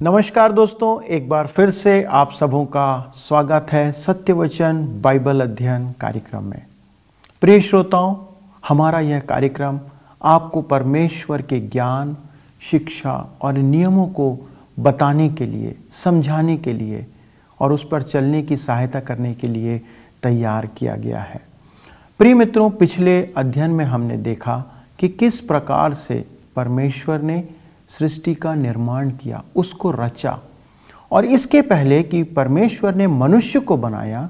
नमस्कार दोस्तों एक बार फिर से आप सबों का स्वागत है सत्यवचन बाइबल अध्ययन कार्यक्रम में प्रिय श्रोताओं हमारा यह कार्यक्रम आपको परमेश्वर के ज्ञान शिक्षा और नियमों को बताने के लिए समझाने के लिए और उस पर चलने की सहायता करने के लिए तैयार किया गया है प्रिय मित्रों पिछले अध्ययन में हमने देखा कि किस प्रकार से परमेश्वर ने सृष्टि का निर्माण किया उसको रचा और इसके पहले कि परमेश्वर ने मनुष्य को बनाया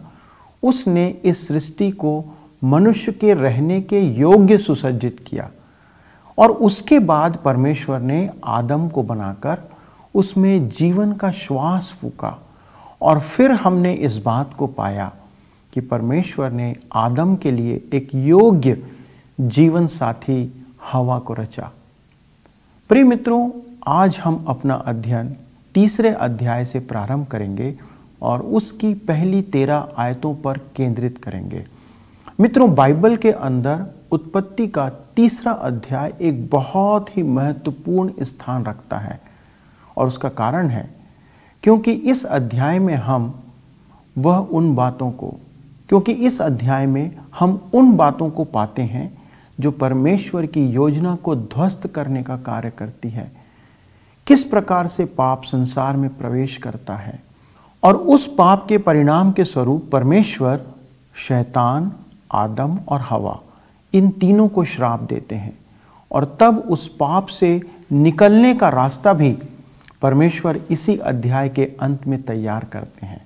उसने इस सृष्टि को मनुष्य के रहने के योग्य सुसज्जित किया और उसके बाद परमेश्वर ने आदम को बनाकर उसमें जीवन का श्वास फूका और फिर हमने इस बात को पाया कि परमेश्वर ने आदम के लिए एक योग्य जीवन साथी हवा को रचा प्रिय मित्रों आज हम अपना अध्ययन तीसरे अध्याय से प्रारंभ करेंगे और उसकी पहली तेरह आयतों पर केंद्रित करेंगे मित्रों बाइबल के अंदर उत्पत्ति का तीसरा अध्याय एक बहुत ही महत्वपूर्ण स्थान रखता है और उसका कारण है क्योंकि इस अध्याय में हम वह उन बातों को क्योंकि इस अध्याय में हम उन बातों को पाते हैं जो परमेश्वर की योजना को ध्वस्त करने का कार्य करती है किस प्रकार से पाप संसार में प्रवेश करता है और उस पाप के परिणाम के स्वरूप परमेश्वर शैतान आदम और हवा इन तीनों को श्राप देते हैं और तब उस पाप से निकलने का रास्ता भी परमेश्वर इसी अध्याय के अंत में तैयार करते हैं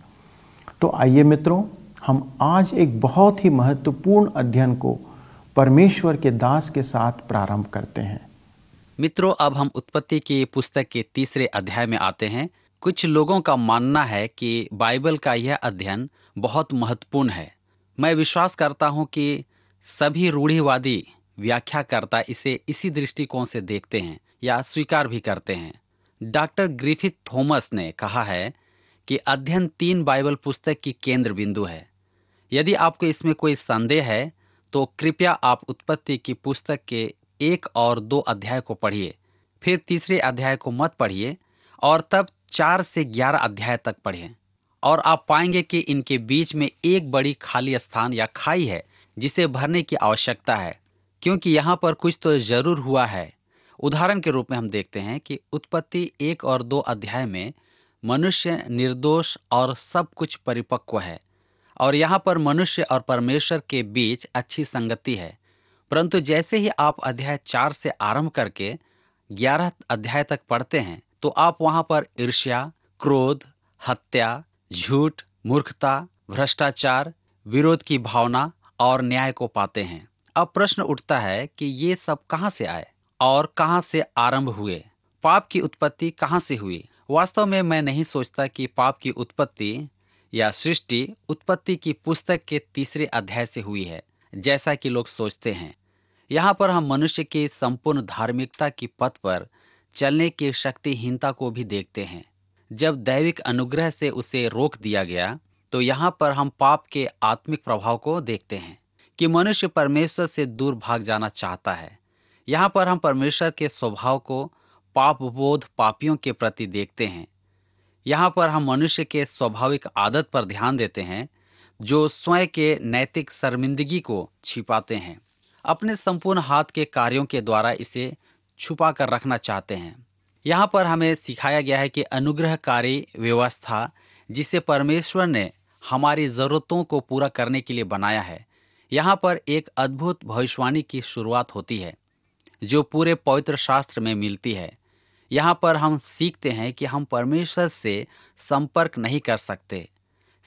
तो आइए मित्रों हम आज एक बहुत ही महत्वपूर्ण अध्ययन को परमेश्वर के दास के साथ प्रारंभ करते हैं मित्रों अब हम उत्पत्ति की पुस्तक के तीसरे अध्याय में आते हैं कुछ लोगों का मानना है कि बाइबल का यह अध्ययन बहुत महत्वपूर्ण है मैं विश्वास करता हूं कि सभी रूढ़िवादी व्याख्याकर्ता इसे इसी दृष्टिकोण से देखते हैं या स्वीकार भी करते हैं डॉक्टर ग्रिफिथ थॉमस ने कहा है कि अध्ययन तीन बाइबल पुस्तक की केंद्र बिंदु है यदि आपको इसमें कोई संदेह है तो कृपया आप उत्पत्ति की पुस्तक के एक और दो अध्याय को पढ़िए फिर तीसरे अध्याय को मत पढ़िए और तब चार से ग्यारह अध्याय तक पढ़ें और आप पाएंगे कि इनके बीच में एक बड़ी खाली स्थान या खाई है जिसे भरने की आवश्यकता है क्योंकि यहाँ पर कुछ तो जरूर हुआ है उदाहरण के रूप में हम देखते हैं कि उत्पत्ति एक और दो अध्याय में मनुष्य निर्दोष और सब कुछ परिपक्व है और यहाँ पर मनुष्य और परमेश्वर के बीच अच्छी संगति है परंतु जैसे ही आप अध्याय चार से आरंभ करके ग्यारह अध्याय तक पढ़ते हैं तो आप वहाँ पर ईर्ष्या क्रोध हत्या झूठ मूर्खता भ्रष्टाचार विरोध की भावना और न्याय को पाते हैं अब प्रश्न उठता है कि ये सब कहाँ से आए और कहाँ से आरंभ हुए पाप की उत्पत्ति कहाँ से हुई वास्तव में मैं नहीं सोचता कि पाप की उत्पत्ति या सृष्टि उत्पत्ति की पुस्तक के तीसरे अध्याय से हुई है जैसा कि लोग सोचते हैं यहाँ पर हम मनुष्य की संपूर्ण धार्मिकता की पथ पर चलने की शक्तिहीनता को भी देखते हैं जब दैविक अनुग्रह से उसे रोक दिया गया तो यहाँ पर हम पाप के आत्मिक प्रभाव को देखते हैं कि मनुष्य परमेश्वर से दूर भाग जाना चाहता है यहाँ पर हम परमेश्वर के स्वभाव को पाप बोध पापियों के प्रति देखते हैं यहाँ पर हम मनुष्य के स्वाभाविक आदत पर ध्यान देते हैं जो स्वयं के नैतिक शर्मिंदगी को छिपाते हैं अपने संपूर्ण हाथ के कार्यों के द्वारा इसे छुपा कर रखना चाहते हैं यहाँ पर हमें सिखाया गया है कि अनुग्रहकारी व्यवस्था जिसे परमेश्वर ने हमारी ज़रूरतों को पूरा करने के लिए बनाया है यहाँ पर एक अद्भुत भविष्यवाणी की शुरुआत होती है जो पूरे पवित्र शास्त्र में मिलती है यहाँ पर हम सीखते हैं कि हम परमेश्वर से संपर्क नहीं कर सकते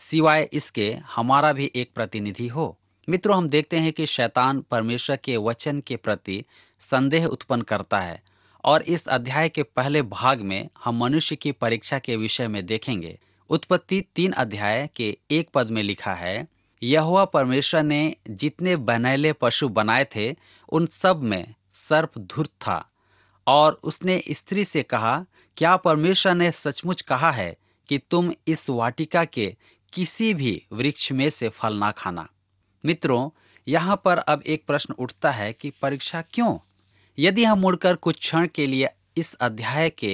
सिवाय इसके हमारा भी एक प्रतिनिधि हो मित्रों हम देखते हैं कि शैतान परमेश्वर के वचन के प्रति संदेह उत्पन्न करता है और इस अध्याय के पहले भाग में हम मनुष्य की परीक्षा के विषय में देखेंगे उत्पत्ति तीन अध्याय के एक पद में लिखा है यहुआ परमेश्वर ने जितने बनैले पशु बनाए थे उन सब में सर्प धुर्त था और उसने स्त्री से कहा क्या परमेश्वर ने सचमुच कहा है कि तुम इस वाटिका के किसी भी वृक्ष में से फल ना खाना मित्रों यहाँ पर अब एक प्रश्न उठता है कि परीक्षा क्यों यदि हम मुड़कर कुछ क्षण के लिए इस अध्याय के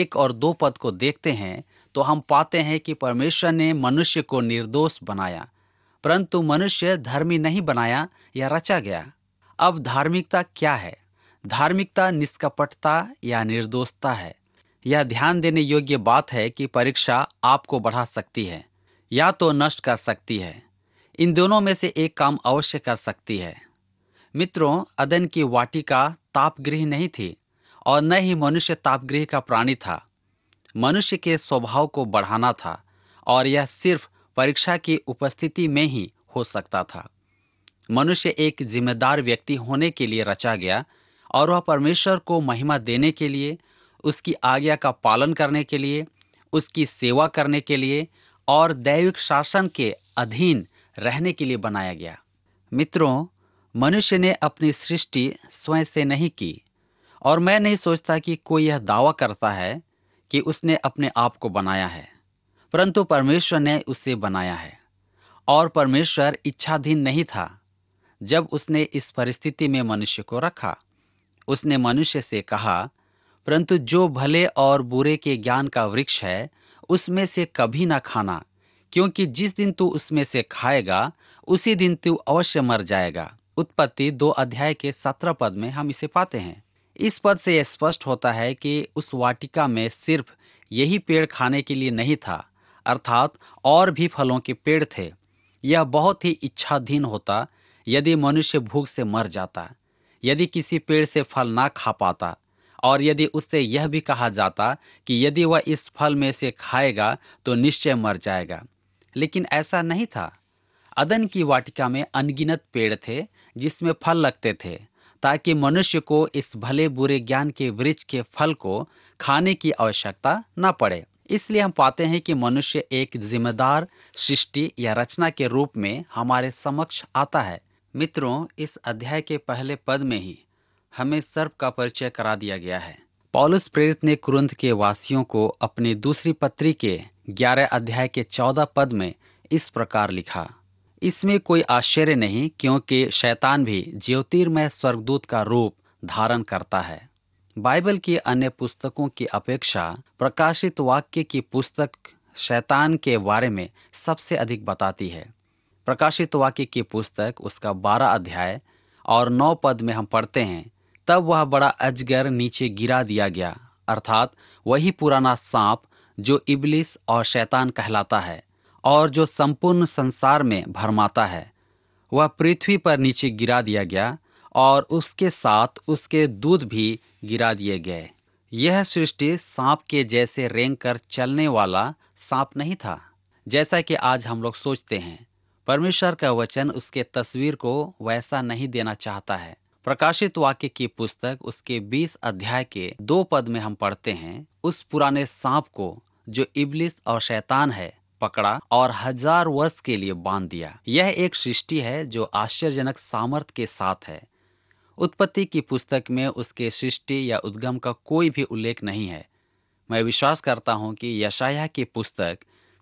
एक और दो पद को देखते हैं तो हम पाते हैं कि परमेश्वर ने मनुष्य को निर्दोष बनाया परंतु मनुष्य धर्मी नहीं बनाया या रचा गया अब धार्मिकता क्या है धार्मिकता निष्कपटता या निर्दोषता है यह ध्यान देने योग्य बात है कि परीक्षा आपको बढ़ा सकती है या तो नष्ट कर सकती है इन दोनों में से एक काम अवश्य कर सकती है मित्रों अदन की वाटिका तापगृह नहीं थी और न ही मनुष्य तापगृह का प्राणी था मनुष्य के स्वभाव को बढ़ाना था और यह सिर्फ परीक्षा की उपस्थिति में ही हो सकता था मनुष्य एक जिम्मेदार व्यक्ति होने के लिए रचा गया और वह परमेश्वर को महिमा देने के लिए उसकी आज्ञा का पालन करने के लिए उसकी सेवा करने के लिए और दैविक शासन के अधीन रहने के लिए बनाया गया मित्रों मनुष्य ने अपनी सृष्टि स्वयं से नहीं की और मैं नहीं सोचता कि कोई यह दावा करता है कि उसने अपने आप को बनाया है परंतु परमेश्वर ने उसे बनाया है और परमेश्वर इच्छाधीन नहीं था जब उसने इस परिस्थिति में मनुष्य को रखा उसने मनुष्य से कहा परंतु जो भले और बुरे के ज्ञान का वृक्ष है उसमें से कभी ना खाना क्योंकि जिस दिन तू उसमें से खाएगा उसी दिन तू अवश्य मर जाएगा उत्पत्ति दो अध्याय के सत्रह पद में हम इसे पाते हैं इस पद से यह स्पष्ट होता है कि उस वाटिका में सिर्फ यही पेड़ खाने के लिए नहीं था अर्थात और भी फलों के पेड़ थे यह बहुत ही इच्छाधीन होता यदि मनुष्य भूख से मर जाता यदि किसी पेड़ से फल ना खा पाता और यदि उससे यह भी कहा जाता कि यदि वह इस फल में से खाएगा तो निश्चय मर जाएगा लेकिन ऐसा नहीं था अदन की वाटिका में अनगिनत पेड़ थे जिसमें फल लगते थे ताकि मनुष्य को इस भले बुरे ज्ञान के वृक्ष के फल को खाने की आवश्यकता न पड़े इसलिए हम पाते हैं कि मनुष्य एक जिम्मेदार सृष्टि या रचना के रूप में हमारे समक्ष आता है मित्रों इस अध्याय के पहले पद में ही हमें सर्प का परिचय करा दिया गया है पॉलिस प्रेरित ने कुरंत के वासियों को अपनी दूसरी पत्री के ग्यारह अध्याय के चौदह पद में इस प्रकार लिखा इसमें कोई आश्चर्य नहीं क्योंकि शैतान भी ज्योतिर्मय स्वर्गदूत का रूप धारण करता है बाइबल की अन्य पुस्तकों की अपेक्षा प्रकाशित वाक्य की पुस्तक शैतान के बारे में सबसे अधिक बताती है प्रकाशित वाक्य की पुस्तक उसका बारह अध्याय और नौ पद में हम पढ़ते हैं तब वह बड़ा अजगर नीचे गिरा दिया गया अर्थात वही पुराना सांप जो इबलिस और शैतान कहलाता है और जो संपूर्ण संसार में भरमाता है वह पृथ्वी पर नीचे गिरा दिया गया और उसके साथ उसके दूध भी गिरा दिए गए यह सृष्टि सांप के जैसे रेंग कर चलने वाला सांप नहीं था जैसा कि आज हम लोग सोचते हैं परमेश्वर का वचन उसके तस्वीर को वैसा नहीं देना चाहता है प्रकाशित वाक्य की पुस्तक उसके 20 अध्याय के दो पद में हम पढ़ते हैं उस पुराने सांप को जो इबलिस और शैतान है पकड़ा और हजार वर्ष के लिए बांध दिया यह एक सृष्टि है जो आश्चर्यजनक सामर्थ्य के साथ है उत्पत्ति की पुस्तक में उसके सृष्टि या उद्गम का कोई भी उल्लेख नहीं है मैं विश्वास करता हूँ कि यशाया की पुस्तक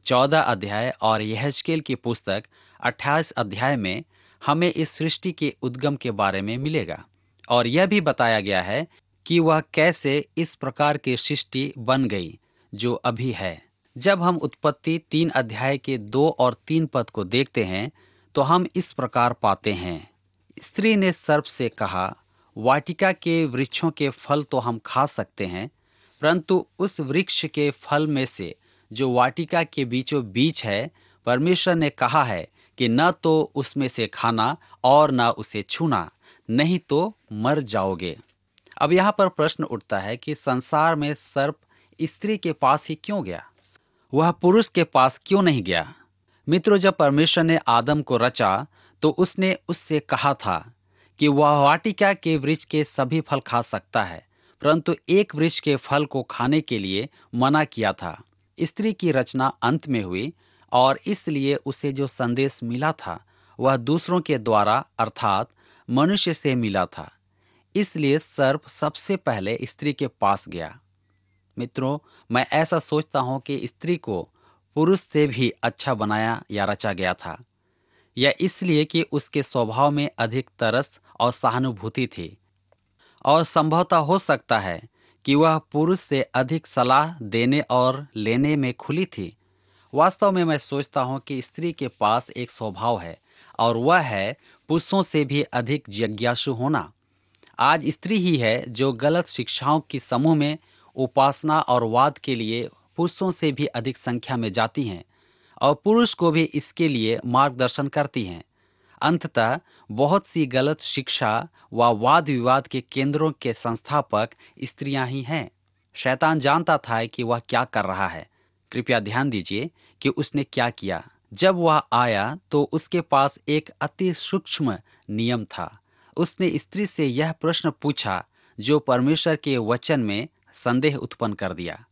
चौदह अध्याय और यहजकेल की पुस्तक अट्ठाईस अध्याय में हमें इस सृष्टि के उद्गम के बारे में मिलेगा और यह भी बताया गया है कि वह कैसे इस प्रकार की सृष्टि बन गई जो अभी है जब हम उत्पत्ति तीन अध्याय के दो और तीन पद को देखते हैं तो हम इस प्रकार पाते हैं स्त्री ने सर्प से कहा वाटिका के वृक्षों के फल तो हम खा सकते हैं परंतु उस वृक्ष के फल में से जो वाटिका के बीचों बीच है परमेश्वर ने कहा है कि न तो उसमें से खाना और न उसे छूना नहीं तो मर जाओगे अब यहाँ पर प्रश्न उठता है कि संसार में सर्प स्त्री के पास ही क्यों गया वह पुरुष के पास क्यों नहीं गया मित्रों जब परमेश्वर ने आदम को रचा तो उसने उससे कहा था कि वह वाटिका के वृक्ष के सभी फल खा सकता है परंतु एक वृक्ष के फल को खाने के लिए मना किया था स्त्री की रचना अंत में हुई और इसलिए उसे जो संदेश मिला था वह दूसरों के द्वारा अर्थात मनुष्य से मिला था इसलिए सर्प सबसे पहले स्त्री के पास गया मित्रों मैं ऐसा सोचता हूँ कि स्त्री को पुरुष से भी अच्छा बनाया या रचा गया था यह इसलिए कि उसके स्वभाव में अधिक तरस और सहानुभूति थी और संभवतः हो सकता है कि वह पुरुष से अधिक सलाह देने और लेने में खुली थी वास्तव में मैं सोचता हूँ कि स्त्री के पास एक स्वभाव है और वह है पुरुषों से भी अधिक जिज्ञासु होना आज स्त्री ही है जो गलत शिक्षाओं की समूह में उपासना और वाद के लिए पुरुषों से भी अधिक संख्या में जाती हैं और पुरुष को भी इसके लिए मार्गदर्शन करती हैं अंततः बहुत सी गलत शिक्षा व वाद विवाद के केंद्रों के संस्थापक स्त्रियां ही हैं शैतान जानता था कि वह क्या कर रहा है कृपया ध्यान दीजिए कि उसने क्या किया जब वह आया तो उसके पास एक अति सूक्ष्म नियम था उसने स्त्री से यह प्रश्न पूछा जो परमेश्वर के वचन में संदेह उत्पन्न कर दिया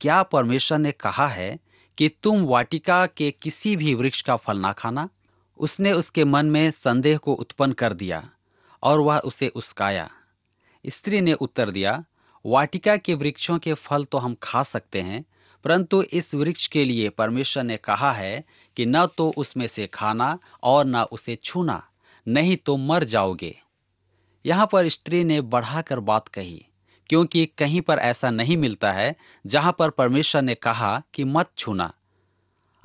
क्या परमेश्वर ने कहा है कि तुम वाटिका के किसी भी वृक्ष का फल ना खाना उसने उसके मन में संदेह को उत्पन्न कर दिया और वह उसे उस्काया स्त्री ने उत्तर दिया वाटिका के वृक्षों के फल तो हम खा सकते हैं परंतु इस वृक्ष के लिए परमेश्वर ने कहा है कि न तो उसमें से खाना और न उसे छूना नहीं तो मर जाओगे यहाँ पर स्त्री ने बढ़ाकर बात कही क्योंकि कहीं पर ऐसा नहीं मिलता है जहाँ पर परमेश्वर ने कहा कि मत छूना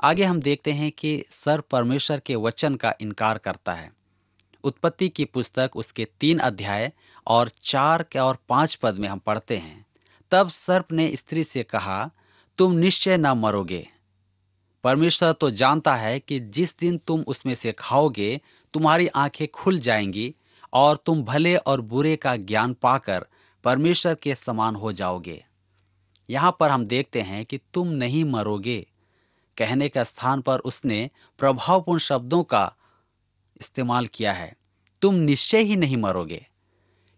आगे हम देखते हैं कि सर परमेश्वर के वचन का इनकार करता है उत्पत्ति की पुस्तक उसके तीन अध्याय और चार के और पाँच पद में हम पढ़ते हैं तब सर्प ने स्त्री से कहा तुम निश्चय न मरोगे परमेश्वर तो जानता है कि जिस दिन तुम उसमें से खाओगे तुम्हारी आंखें खुल जाएंगी और तुम भले और बुरे का ज्ञान पाकर परमेश्वर के समान हो जाओगे यहाँ पर हम देखते हैं कि तुम नहीं मरोगे कहने का स्थान पर उसने प्रभावपूर्ण शब्दों का इस्तेमाल किया है तुम निश्चय ही नहीं मरोगे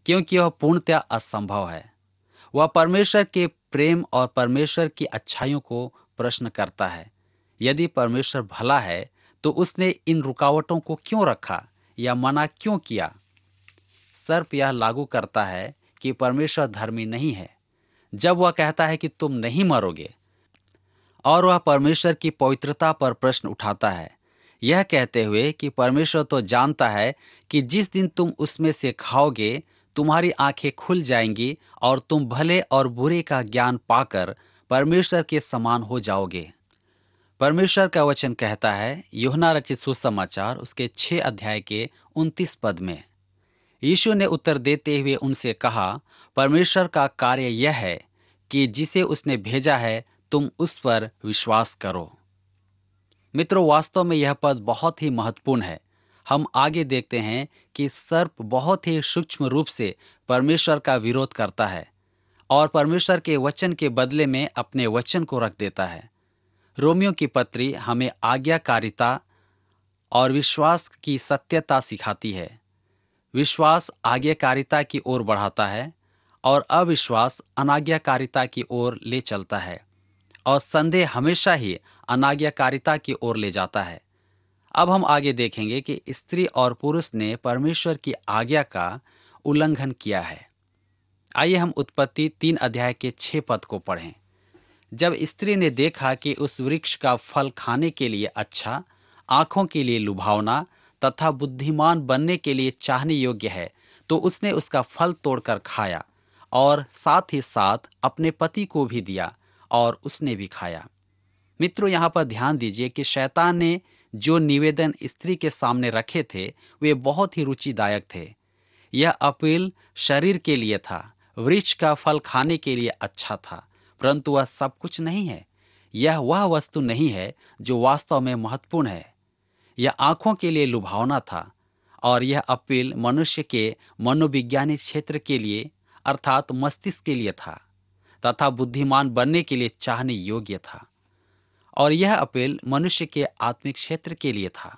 क्योंकि वह पूर्णतया असंभव है वह परमेश्वर के प्रेम और परमेश्वर की अच्छाइयों को प्रश्न करता है यदि परमेश्वर भला है तो उसने इन रुकावटों को क्यों रखा या मना क्यों किया सर्प यह लागू करता है कि परमेश्वर धर्मी नहीं है जब वह कहता है कि तुम नहीं मरोगे और वह परमेश्वर की पवित्रता पर प्रश्न उठाता है यह कहते हुए कि परमेश्वर तो जानता है कि जिस दिन तुम उसमें से खाओगे तुम्हारी आंखें खुल जाएंगी और तुम भले और बुरे का ज्ञान पाकर परमेश्वर के समान हो जाओगे परमेश्वर का वचन कहता है योहना रचित सुसमाचार उसके छः अध्याय के उनतीस पद में यीशु ने उत्तर देते हुए उनसे कहा परमेश्वर का कार्य यह है कि जिसे उसने भेजा है तुम उस पर विश्वास करो मित्रों वास्तव में यह पद बहुत ही महत्वपूर्ण है हम आगे देखते हैं कि सर्प बहुत ही सूक्ष्म रूप से परमेश्वर का विरोध करता है और परमेश्वर के वचन के बदले में अपने वचन को रख देता है रोमियो की पत्री हमें आज्ञाकारिता और विश्वास की सत्यता सिखाती है विश्वास आज्ञाकारिता की ओर बढ़ाता है और अविश्वास अनाज्ञाकारिता की ओर ले चलता है और संदेह हमेशा ही अनाज्ञाकारिता की ओर ले जाता है अब हम आगे देखेंगे कि स्त्री और पुरुष ने परमेश्वर की आज्ञा का उल्लंघन किया है आइए हम उत्पत्ति तीन अध्याय के छः पद को पढ़ें जब स्त्री ने देखा कि उस वृक्ष का फल खाने के लिए अच्छा आँखों के लिए लुभावना तथा बुद्धिमान बनने के लिए चाहने योग्य है तो उसने उसका फल तोड़कर खाया और साथ ही साथ अपने पति को भी दिया और उसने भी खाया मित्रों यहाँ पर ध्यान दीजिए कि शैतान ने जो निवेदन स्त्री के सामने रखे थे वे बहुत ही रुचिदायक थे यह अपील शरीर के लिए था वृक्ष का फल खाने के लिए अच्छा था परंतु वह सब कुछ नहीं है यह वह वस्तु नहीं है जो वास्तव में महत्वपूर्ण है यह आंखों के लिए लुभावना था और यह अपील मनुष्य के मनोविज्ञानिक क्षेत्र के लिए अर्थात मस्तिष्क के लिए था तथा बुद्धिमान बनने के लिए चाहने योग्य था और यह अपील मनुष्य के आत्मिक क्षेत्र के लिए था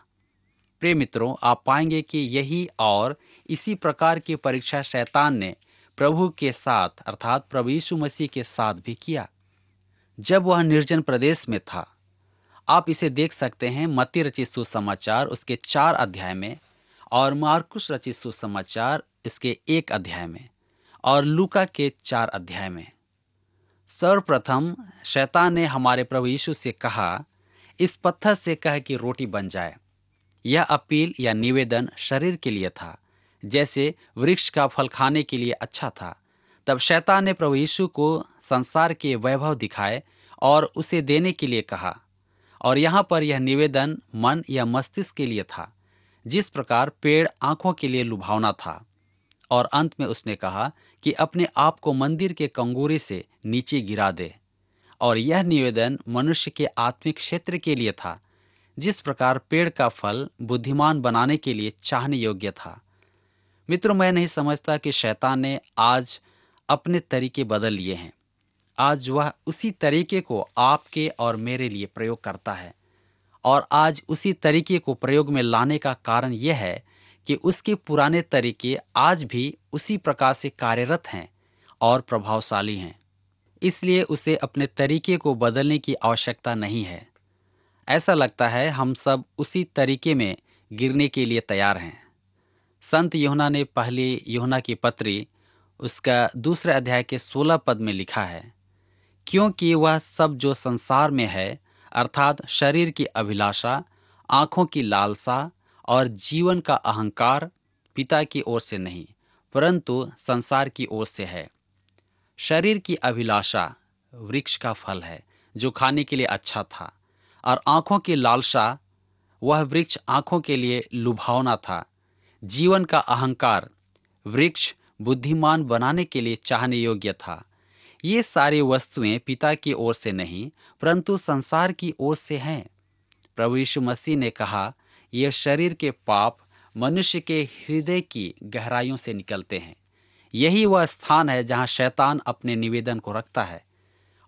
प्रे मित्रों आप पाएंगे कि यही और इसी प्रकार की परीक्षा शैतान ने प्रभु के साथ अर्थात प्रभु यीशु मसीह के साथ भी किया जब वह निर्जन प्रदेश में था आप इसे देख सकते हैं मती रचित सुसमाचार उसके चार अध्याय में और मार्कुश रचित सुसमाचार इसके एक अध्याय में और लूका के चार अध्याय में सर्वप्रथम शैतान ने हमारे प्रभु यीशु से कहा इस पत्थर से कह कि रोटी बन जाए यह अपील या निवेदन शरीर के लिए था जैसे वृक्ष का फल खाने के लिए अच्छा था तब शैतान ने प्रभु यीशु को संसार के वैभव दिखाए और उसे देने के लिए कहा और यहाँ पर यह निवेदन मन या मस्तिष्क के लिए था जिस प्रकार पेड़ आँखों के लिए लुभावना था और अंत में उसने कहा कि अपने आप को मंदिर के कंगूरे से नीचे गिरा दे और यह निवेदन मनुष्य के आत्मिक क्षेत्र के लिए था जिस प्रकार पेड़ का फल बुद्धिमान बनाने के लिए चाहने योग्य था मित्रों मैं नहीं समझता कि शैतान ने आज अपने तरीके बदल लिए हैं आज वह उसी तरीके को आपके और मेरे लिए प्रयोग करता है और आज उसी तरीके को प्रयोग में लाने का कारण यह है कि उसके पुराने तरीके आज भी उसी प्रकार से कार्यरत हैं और प्रभावशाली हैं इसलिए उसे अपने तरीके को बदलने की आवश्यकता नहीं है ऐसा लगता है हम सब उसी तरीके में गिरने के लिए तैयार हैं संत योहना ने पहली योहना की पत्री उसका दूसरे अध्याय के सोलह पद में लिखा है क्योंकि वह सब जो संसार में है अर्थात शरीर की अभिलाषा आँखों की लालसा और जीवन का अहंकार पिता की ओर से नहीं परंतु संसार की ओर से है शरीर की अभिलाषा वृक्ष का फल है जो खाने के लिए अच्छा था और आँखों की लालसा वह वृक्ष आँखों के लिए लुभावना था जीवन का अहंकार वृक्ष बुद्धिमान बनाने के लिए चाहने योग्य था ये सारी वस्तुएं पिता की ओर से नहीं परंतु संसार की ओर से हैं प्रभु यीशु मसीह ने कहा यह शरीर के पाप मनुष्य के हृदय की गहराइयों से निकलते हैं यही वह स्थान है जहां शैतान अपने निवेदन को रखता है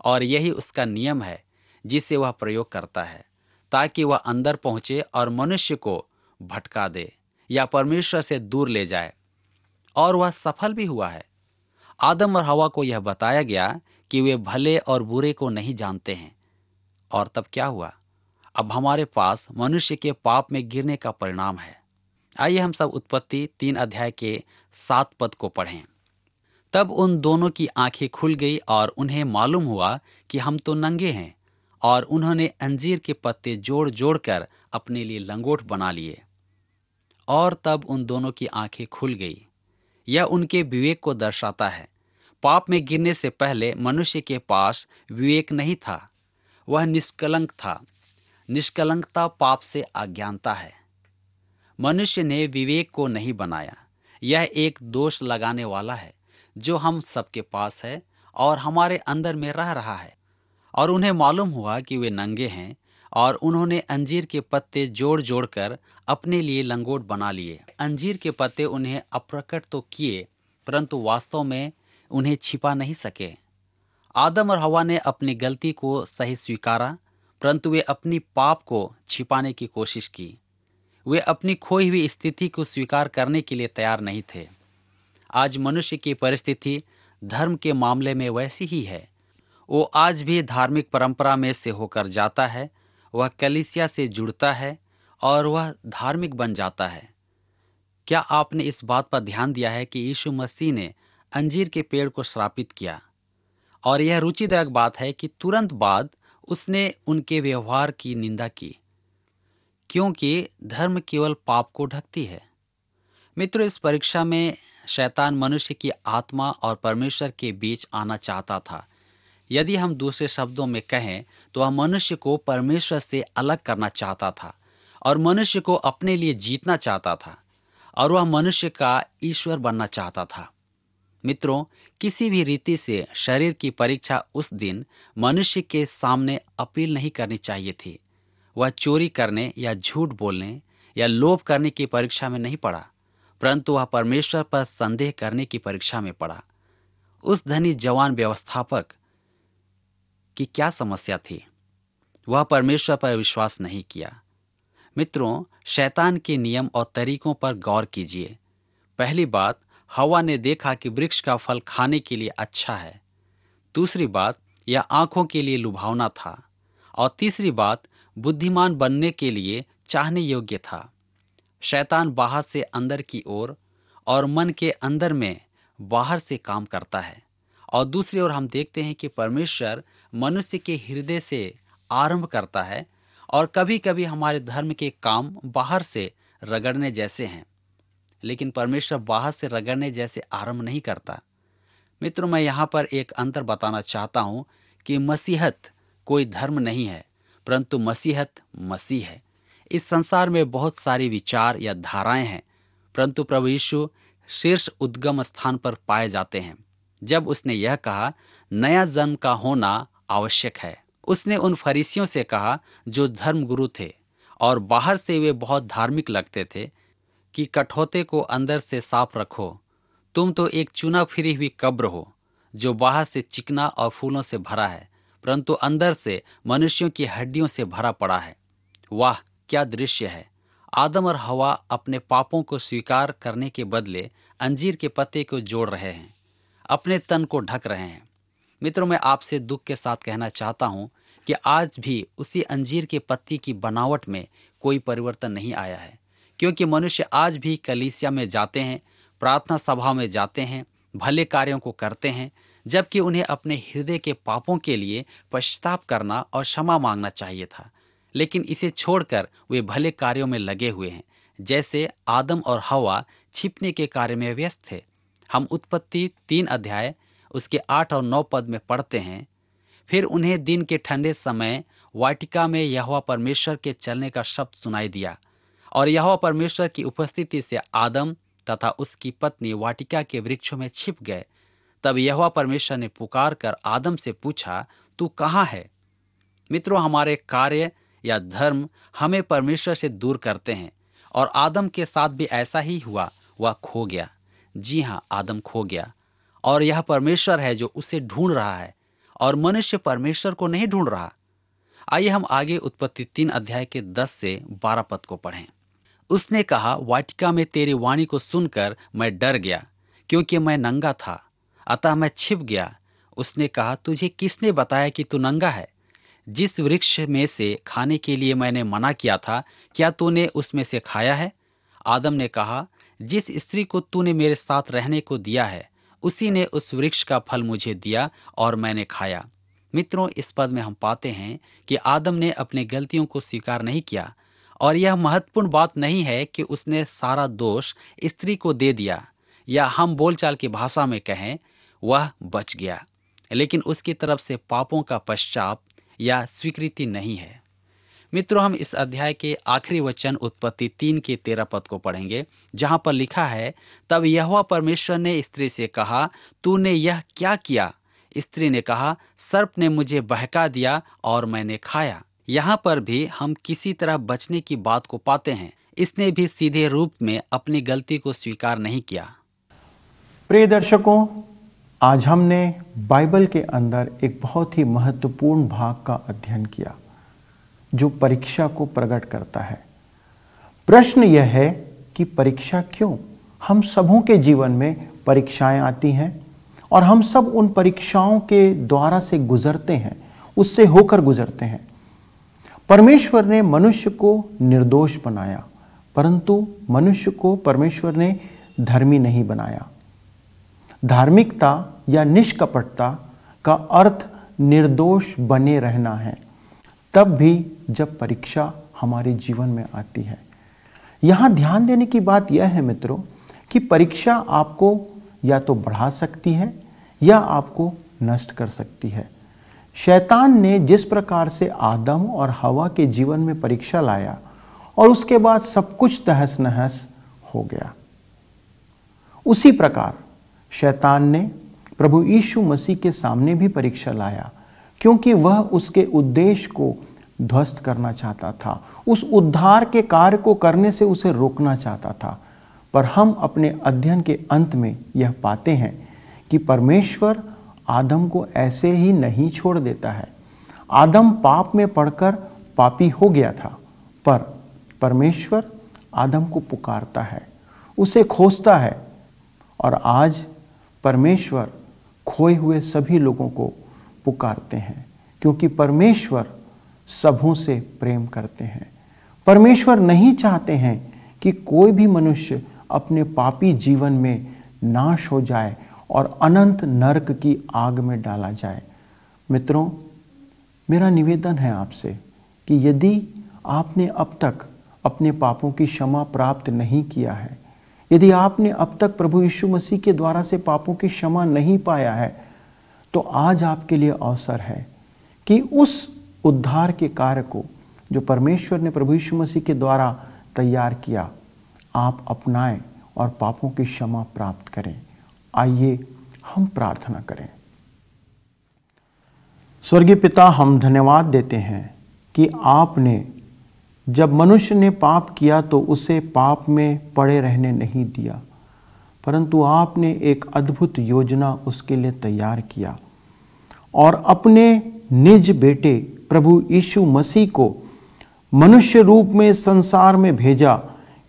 और यही उसका नियम है जिसे वह प्रयोग करता है ताकि वह अंदर पहुंचे और मनुष्य को भटका दे या परमेश्वर से दूर ले जाए और वह सफल भी हुआ है आदम और हवा को यह बताया गया कि वे भले और बुरे को नहीं जानते हैं और तब क्या हुआ अब हमारे पास मनुष्य के पाप में गिरने का परिणाम है आइए हम सब उत्पत्ति तीन अध्याय के सात पद को पढ़ें तब उन दोनों की आंखें खुल गई और उन्हें मालूम हुआ कि हम तो नंगे हैं और उन्होंने अंजीर के पत्ते जोड़ जोड़ कर अपने लिए लंगोट बना लिए और तब उन दोनों की आंखें खुल गई यह उनके विवेक को दर्शाता है पाप में गिरने से पहले मनुष्य के पास विवेक नहीं था वह निष्कलंक था निष्कलंकता पाप से अज्ञानता है मनुष्य ने विवेक को नहीं बनाया यह एक दोष लगाने वाला है जो हम सबके पास है और हमारे अंदर में रह रहा है और उन्हें मालूम हुआ कि वे नंगे हैं और उन्होंने अंजीर के पत्ते जोड़ जोड़ कर अपने लिए लंगोट बना लिए अंजीर के पत्ते उन्हें अप्रकट तो किए परंतु वास्तव में उन्हें छिपा नहीं सके आदम और हवा ने अपनी गलती को सही स्वीकारा परंतु वे अपनी पाप को छिपाने की कोशिश की वे अपनी खोई हुई स्थिति को स्वीकार करने के लिए तैयार नहीं थे आज मनुष्य की परिस्थिति धर्म के मामले में वैसी ही है वो आज भी धार्मिक परंपरा में से होकर जाता है वह कलिसिया से जुड़ता है और वह धार्मिक बन जाता है क्या आपने इस बात पर ध्यान दिया है कि यीशु मसीह ने अंजीर के पेड़ को श्रापित किया और यह रुचिदायक बात है कि तुरंत बाद उसने उनके व्यवहार की निंदा की क्योंकि धर्म केवल पाप को ढकती है मित्रों इस परीक्षा में शैतान मनुष्य की आत्मा और परमेश्वर के बीच आना चाहता था यदि हम दूसरे शब्दों में कहें तो वह मनुष्य को परमेश्वर से अलग करना चाहता था और मनुष्य को अपने लिए जीतना चाहता था और वह मनुष्य का ईश्वर बनना चाहता था मित्रों किसी भी रीति से शरीर की परीक्षा उस दिन मनुष्य के सामने अपील नहीं करनी चाहिए थी वह चोरी करने या झूठ बोलने या लोभ करने की परीक्षा में नहीं पड़ा परंतु वह परमेश्वर पर संदेह करने की परीक्षा में पड़ा उस धनी जवान व्यवस्थापक की क्या समस्या थी वह परमेश्वर पर विश्वास नहीं किया मित्रों शैतान के नियम और तरीकों पर गौर कीजिए पहली बात हवा ने देखा कि वृक्ष का फल खाने के लिए अच्छा है दूसरी बात यह आंखों के लिए लुभावना था और तीसरी बात बुद्धिमान बनने के लिए चाहने योग्य था शैतान बाहर से अंदर की ओर और, और मन के अंदर में बाहर से काम करता है और दूसरी ओर हम देखते हैं कि परमेश्वर मनुष्य के हृदय से आरंभ करता है और कभी कभी हमारे धर्म के काम बाहर से रगड़ने जैसे हैं लेकिन परमेश्वर बाहर से रगड़ने जैसे आरंभ नहीं करता मित्रों मैं यहाँ पर एक अंतर बताना चाहता हूँ कि मसीहत कोई धर्म नहीं है परंतु मसीहत मसीह है इस संसार में बहुत सारे विचार या धाराएं हैं परंतु प्रभु यीशु शीर्ष उद्गम स्थान पर पाए जाते हैं जब उसने यह कहा नया जन्म का होना आवश्यक है उसने उन फरीसियों से कहा जो धर्मगुरु थे और बाहर से वे बहुत धार्मिक लगते थे कि कठौते को अंदर से साफ रखो तुम तो एक चुना फिरी हुई कब्र हो जो बाहर से चिकना और फूलों से भरा है परंतु अंदर से मनुष्यों की हड्डियों से भरा पड़ा है वाह क्या दृश्य है आदम और हवा अपने पापों को स्वीकार करने के बदले अंजीर के पत्ते को जोड़ रहे हैं अपने तन को ढक रहे हैं मित्रों मैं आपसे दुख के साथ कहना चाहता हूँ कि आज भी उसी अंजीर के पत्ती की बनावट में कोई परिवर्तन नहीं आया है क्योंकि मनुष्य आज भी कलीसिया में जाते हैं प्रार्थना सभा में जाते हैं भले कार्यों को करते हैं जबकि उन्हें अपने हृदय के पापों के लिए पश्चाताप करना और क्षमा मांगना चाहिए था लेकिन इसे छोड़कर वे भले कार्यों में लगे हुए हैं जैसे आदम और हवा छिपने के कार्य में व्यस्त थे हम उत्पत्ति तीन अध्याय उसके आठ और नौ पद में पढ़ते हैं फिर उन्हें दिन के ठंडे समय वाटिका में यहवा परमेश्वर के चलने का शब्द सुनाई दिया और यह परमेश्वर की उपस्थिति से आदम तथा उसकी पत्नी वाटिका के वृक्षों में छिप गए तब यह परमेश्वर ने पुकार कर आदम से पूछा तू कहाँ है मित्रों हमारे कार्य या धर्म हमें परमेश्वर से दूर करते हैं और आदम के साथ भी ऐसा ही हुआ वह खो गया जी हाँ आदम खो गया और यह परमेश्वर है जो उसे ढूंढ रहा है और मनुष्य परमेश्वर को नहीं ढूंढ रहा आइए हम आगे उत्पत्ति तीन अध्याय के दस से बारह पद को पढ़ें उसने कहा वाटिका में तेरी वाणी को सुनकर मैं डर गया क्योंकि मैं नंगा था अतः मैं छिप गया उसने कहा तुझे किसने बताया कि तू नंगा है जिस वृक्ष में से खाने के लिए मैंने मना किया था क्या तूने उसमें से खाया है आदम ने कहा जिस स्त्री को तूने मेरे साथ रहने को दिया है उसी ने उस वृक्ष का फल मुझे दिया और मैंने खाया मित्रों इस पद में हम पाते हैं कि आदम ने अपनी गलतियों को स्वीकार नहीं किया और यह महत्वपूर्ण बात नहीं है कि उसने सारा दोष स्त्री को दे दिया या हम बोलचाल की भाषा में कहें वह बच गया लेकिन उसकी तरफ से पापों का पश्चाप या स्वीकृति नहीं है मित्रों हम इस अध्याय के आखिरी वचन उत्पत्ति तीन के तेरह पद को पढ़ेंगे जहाँ पर लिखा है तब यह परमेश्वर ने स्त्री से कहा तूने यह क्या किया स्त्री ने कहा सर्प ने मुझे बहका दिया और मैंने खाया यहाँ पर भी हम किसी तरह बचने की बात को पाते हैं इसने भी सीधे रूप में अपनी गलती को स्वीकार नहीं किया प्रिय दर्शकों आज हमने बाइबल के अंदर एक बहुत ही महत्वपूर्ण भाग का अध्ययन किया जो परीक्षा को प्रकट करता है प्रश्न यह है कि परीक्षा क्यों हम सबों के जीवन में परीक्षाएं आती हैं और हम सब उन परीक्षाओं के द्वारा से गुजरते हैं उससे होकर गुजरते हैं परमेश्वर ने मनुष्य को निर्दोष बनाया परंतु मनुष्य को परमेश्वर ने धर्मी नहीं बनाया धार्मिकता या निष्कपटता का अर्थ निर्दोष बने रहना है तब भी जब परीक्षा हमारे जीवन में आती है यहां ध्यान देने की बात यह है मित्रों कि परीक्षा आपको या तो बढ़ा सकती है या आपको नष्ट कर सकती है शैतान ने जिस प्रकार से आदम और हवा के जीवन में परीक्षा लाया और उसके बाद सब कुछ तहस नहस हो गया उसी प्रकार शैतान ने प्रभु यीशु मसीह के सामने भी परीक्षा लाया क्योंकि वह उसके उद्देश्य को ध्वस्त करना चाहता था उस उद्धार के कार्य को करने से उसे रोकना चाहता था पर हम अपने अध्ययन के अंत में यह पाते हैं कि परमेश्वर आदम को ऐसे ही नहीं छोड़ देता है आदम पाप में पड़कर पापी हो गया था पर परमेश्वर आदम को पुकारता है उसे खोजता है और आज परमेश्वर खोए हुए सभी लोगों को पुकारते हैं क्योंकि परमेश्वर सबों से प्रेम करते हैं परमेश्वर नहीं चाहते हैं कि कोई भी मनुष्य अपने पापी जीवन में नाश हो जाए और अनंत नरक की आग में डाला जाए मित्रों मेरा निवेदन है आपसे कि यदि आपने अब तक अपने पापों की क्षमा प्राप्त नहीं किया है यदि आपने अब तक प्रभु यीशु मसीह के द्वारा से पापों की क्षमा नहीं पाया है तो आज आपके लिए अवसर है कि उस उद्धार के कार्य को जो परमेश्वर ने प्रभु यीशु मसीह के द्वारा तैयार किया आप अपनाएं और पापों की क्षमा प्राप्त करें आइए हम प्रार्थना करें स्वर्गीय पिता हम धन्यवाद देते हैं कि आपने जब मनुष्य ने पाप किया तो उसे पाप में पड़े रहने नहीं दिया परंतु आपने एक अद्भुत योजना उसके लिए तैयार किया और अपने निज बेटे प्रभु यीशु मसीह को मनुष्य रूप में संसार में भेजा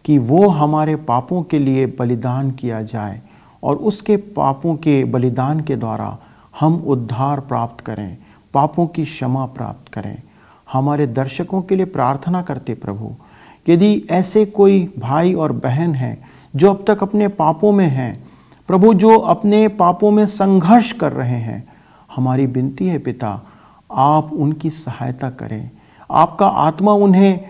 कि वो हमारे पापों के लिए बलिदान किया जाए और उसके पापों के बलिदान के द्वारा हम उद्धार प्राप्त करें पापों की क्षमा प्राप्त करें हमारे दर्शकों के लिए प्रार्थना करते प्रभु यदि ऐसे कोई भाई और बहन हैं जो अब तक अपने पापों में हैं प्रभु जो अपने पापों में संघर्ष कर रहे हैं हमारी विनती है पिता आप उनकी सहायता करें आपका आत्मा उन्हें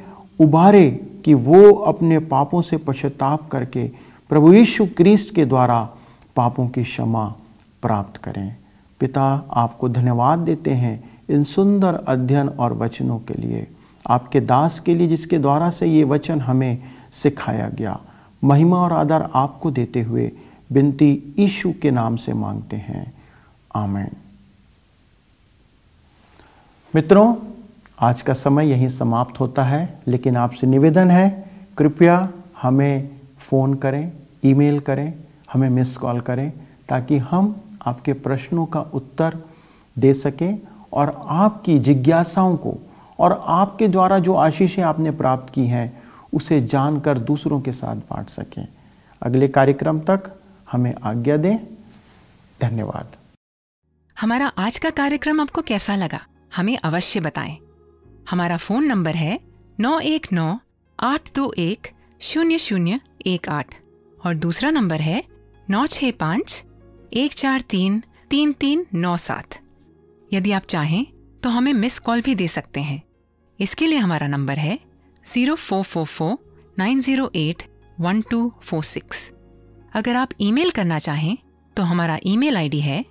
उबारे कि वो अपने पापों से पश्चाताप करके प्रभु यीशु क्रिस्ट के द्वारा पापों की क्षमा प्राप्त करें पिता आपको धन्यवाद देते हैं इन सुंदर अध्ययन और वचनों के लिए आपके दास के लिए जिसके द्वारा से ये वचन हमें सिखाया गया महिमा और आदर आपको देते हुए बिनती ईशु के नाम से मांगते हैं आमेन मित्रों आज का समय यहीं समाप्त होता है लेकिन आपसे निवेदन है कृपया हमें फ़ोन करें ईमेल करें हमें मिस कॉल करें ताकि हम आपके प्रश्नों का उत्तर दे सकें और आपकी जिज्ञासाओं को और आपके द्वारा जो आशीषें आपने प्राप्त की हैं उसे जानकर दूसरों के साथ बांट सकें अगले कार्यक्रम तक हमें आज्ञा दें धन्यवाद हमारा आज का कार्यक्रम आपको कैसा लगा हमें अवश्य बताएं हमारा फोन नंबर है नौ एक नौ आठ दो एक शून्य शून्य एक आठ और दूसरा नंबर है नौ छः पाँच एक चार तीन तीन तीन नौ सात यदि आप चाहें तो हमें मिस कॉल भी दे सकते हैं इसके लिए हमारा नंबर है zero four four four nine zero eight one two four six अगर आप ईमेल करना चाहें तो हमारा ईमेल आईडी है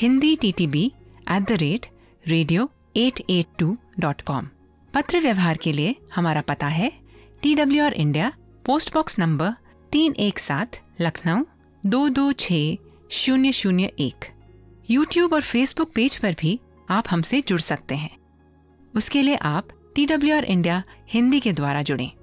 Hindi T T B at the rate radio at at two dot com पत्र व्यवहार के लिए हमारा पता है T W R India post box number तीन एक सात लखनऊ दो दो छ शून्य शून्य एक यूट्यूब और फेसबुक पेज पर भी आप हमसे जुड़ सकते हैं उसके लिए आप T W R India Hindi के द्वारा जुड़ें